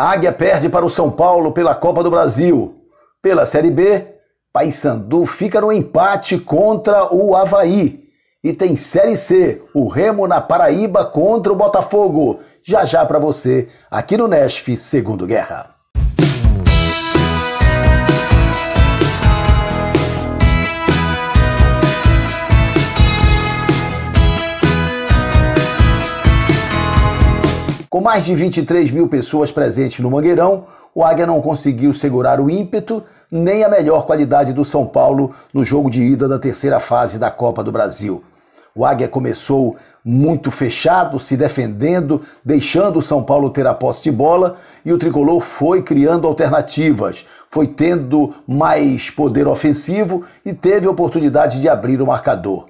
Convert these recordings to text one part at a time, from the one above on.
Águia perde para o São Paulo pela Copa do Brasil. Pela Série B, Paysandu fica no empate contra o Havaí. E tem Série C, o Remo na Paraíba contra o Botafogo. Já já para você, aqui no Nesf Segundo Guerra. Com mais de 23 mil pessoas presentes no Mangueirão, o Águia não conseguiu segurar o ímpeto nem a melhor qualidade do São Paulo no jogo de ida da terceira fase da Copa do Brasil. O Águia começou muito fechado, se defendendo, deixando o São Paulo ter a posse de bola e o tricolor foi criando alternativas, foi tendo mais poder ofensivo e teve a oportunidade de abrir o marcador.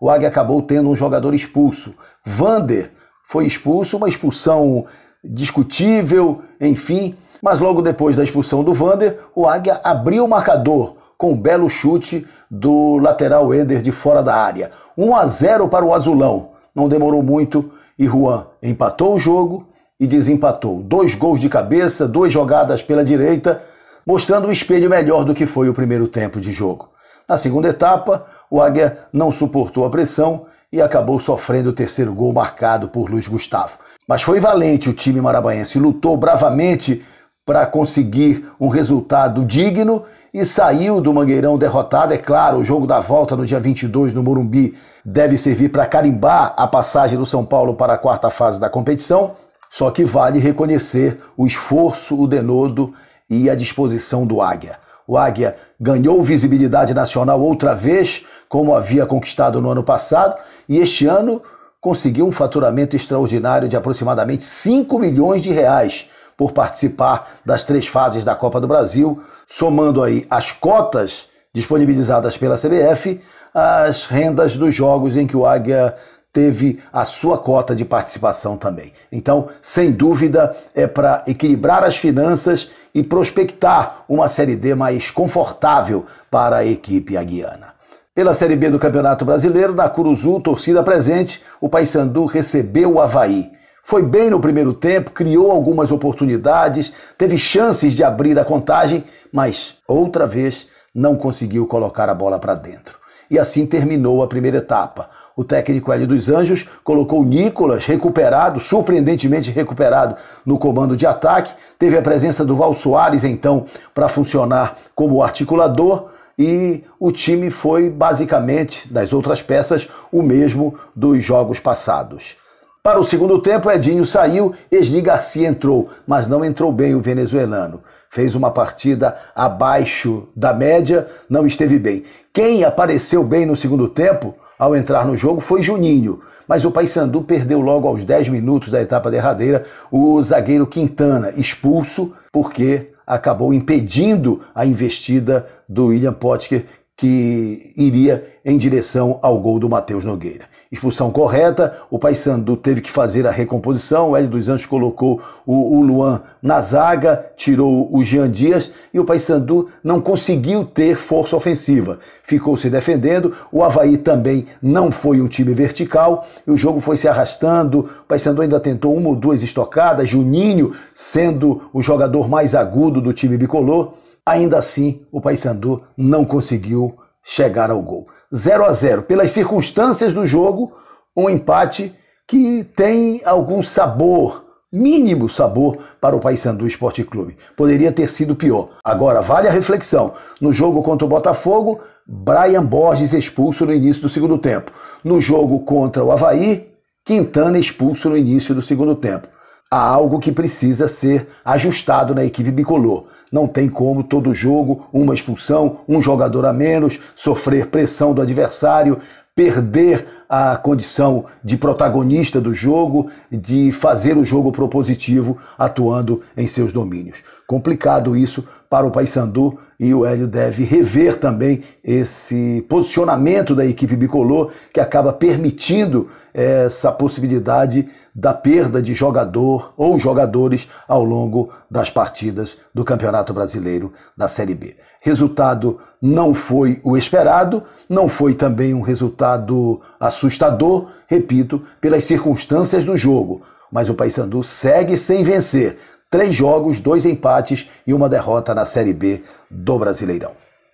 O Águia acabou tendo um jogador expulso. Vander, foi expulso, uma expulsão discutível, enfim. Mas logo depois da expulsão do Vander, o Águia abriu o marcador com um belo chute do lateral Eder de fora da área. 1 a 0 para o Azulão. Não demorou muito e Juan empatou o jogo e desempatou. Dois gols de cabeça, duas jogadas pela direita, mostrando um espelho melhor do que foi o primeiro tempo de jogo. Na segunda etapa, o Águia não suportou a pressão e acabou sofrendo o terceiro gol marcado por Luiz Gustavo. Mas foi valente o time marabaense, lutou bravamente para conseguir um resultado digno e saiu do Mangueirão derrotado. É claro, o jogo da volta no dia 22 no Morumbi deve servir para carimbar a passagem do São Paulo para a quarta fase da competição. Só que vale reconhecer o esforço, o denodo e a disposição do Águia. O Águia ganhou visibilidade nacional outra vez, como havia conquistado no ano passado, e este ano conseguiu um faturamento extraordinário de aproximadamente 5 milhões de reais por participar das três fases da Copa do Brasil, somando aí as cotas disponibilizadas pela CBF, as rendas dos jogos em que o Águia teve a sua cota de participação também. Então, sem dúvida, é para equilibrar as finanças e prospectar uma Série D mais confortável para a equipe aguiana. Pela Série B do Campeonato Brasileiro, na Curuzu, torcida presente, o Paysandu recebeu o Havaí. Foi bem no primeiro tempo, criou algumas oportunidades, teve chances de abrir a contagem, mas outra vez não conseguiu colocar a bola para dentro. E assim terminou a primeira etapa o técnico ali dos Anjos, colocou Nicolas, recuperado, surpreendentemente recuperado, no comando de ataque. Teve a presença do Val Soares, então, para funcionar como articulador. E o time foi basicamente, das outras peças, o mesmo dos jogos passados. Para o segundo tempo, Edinho saiu, Esli Garcia entrou, mas não entrou bem o venezuelano. Fez uma partida abaixo da média, não esteve bem. Quem apareceu bem no segundo tempo ao entrar no jogo foi Juninho, mas o Paysandu perdeu logo aos 10 minutos da etapa derradeira o zagueiro Quintana, expulso porque acabou impedindo a investida do William Potker, que iria em direção ao gol do Matheus Nogueira. Expulsão correta, o Paysandu teve que fazer a recomposição, o Hélio dos Anjos colocou o, o Luan na zaga, tirou o Jean Dias e o Paysandu não conseguiu ter força ofensiva. Ficou se defendendo, o Havaí também não foi um time vertical e o jogo foi se arrastando, o Paysandu ainda tentou uma ou duas estocadas, Juninho sendo o jogador mais agudo do time bicolor, Ainda assim, o Paysandu não conseguiu chegar ao gol. 0 a 0. Pelas circunstâncias do jogo, um empate que tem algum sabor, mínimo sabor para o Paysandu Esporte Clube. Poderia ter sido pior. Agora, vale a reflexão. No jogo contra o Botafogo, Brian Borges expulso no início do segundo tempo. No jogo contra o Havaí, Quintana expulso no início do segundo tempo há algo que precisa ser ajustado na equipe bicolor. Não tem como todo jogo, uma expulsão, um jogador a menos, sofrer pressão do adversário, perder a condição de protagonista do jogo, de fazer o jogo propositivo atuando em seus domínios. Complicado isso para o Paysandu e o Hélio deve rever também esse posicionamento da equipe bicolor que acaba permitindo eh, essa possibilidade da perda de jogador ou jogadores ao longo das partidas do Campeonato Brasileiro da Série B. Resultado não foi o esperado, não foi também um resultado assustador assustador, repito, pelas circunstâncias do jogo. Mas o Paysandu segue sem vencer. Três jogos, dois empates e uma derrota na Série B do Brasileirão.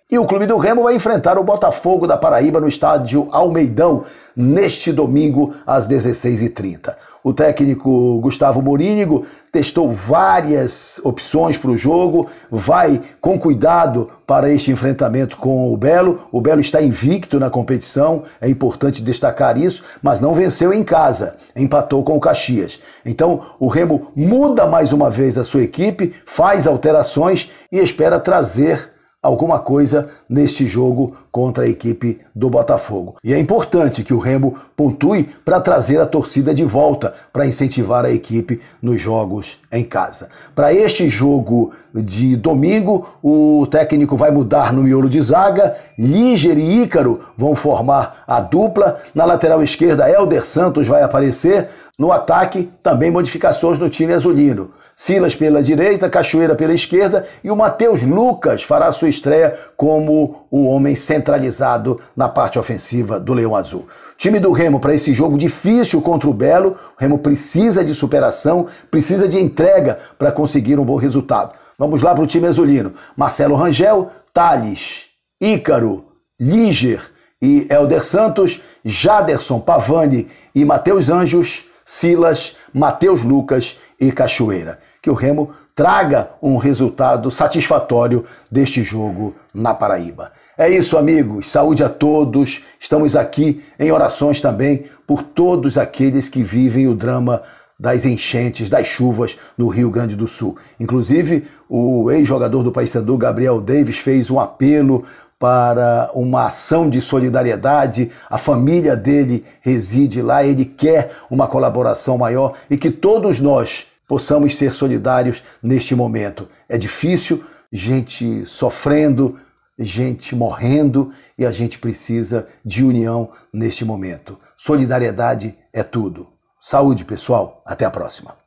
E o clube do Remo vai enfrentar o Botafogo da Paraíba no estádio Almeidão neste domingo às 16h30. O técnico Gustavo Morínigo testou várias opções para o jogo, vai com cuidado para este enfrentamento com o Belo. O Belo está invicto na competição, é importante destacar isso, mas não venceu em casa, empatou com o Caxias. Então o Remo muda mais uma vez a sua equipe, faz alterações e espera trazer alguma coisa neste jogo contra a equipe do Botafogo. E é importante que o Remo pontue para trazer a torcida de volta, para incentivar a equipe nos jogos em casa. Para este jogo de domingo, o técnico vai mudar no miolo de zaga, Líger e Ícaro vão formar a dupla, na lateral esquerda Helder Santos vai aparecer, no ataque também modificações no time azulino. Silas pela direita, Cachoeira pela esquerda e o Matheus Lucas fará sua estreia como o homem centralizado na parte ofensiva do Leão Azul. time do Remo para esse jogo difícil contra o Belo, o Remo precisa de superação, precisa de entrega para conseguir um bom resultado. Vamos lá para o time azulino. Marcelo Rangel, Thales, Ícaro, Líger e Elder Santos, Jaderson Pavani e Matheus Anjos, Silas, Mateus Lucas e Cachoeira. Que o Remo traga um resultado satisfatório deste jogo na Paraíba. É isso, amigos. Saúde a todos. Estamos aqui em orações também por todos aqueles que vivem o drama das enchentes, das chuvas no Rio Grande do Sul. Inclusive, o ex-jogador do Paysandu, Gabriel Davis, fez um apelo para uma ação de solidariedade. A família dele reside lá, ele quer uma colaboração maior e que todos nós possamos ser solidários neste momento. É difícil, gente sofrendo, gente morrendo e a gente precisa de união neste momento. Solidariedade é tudo. Saúde, pessoal. Até a próxima.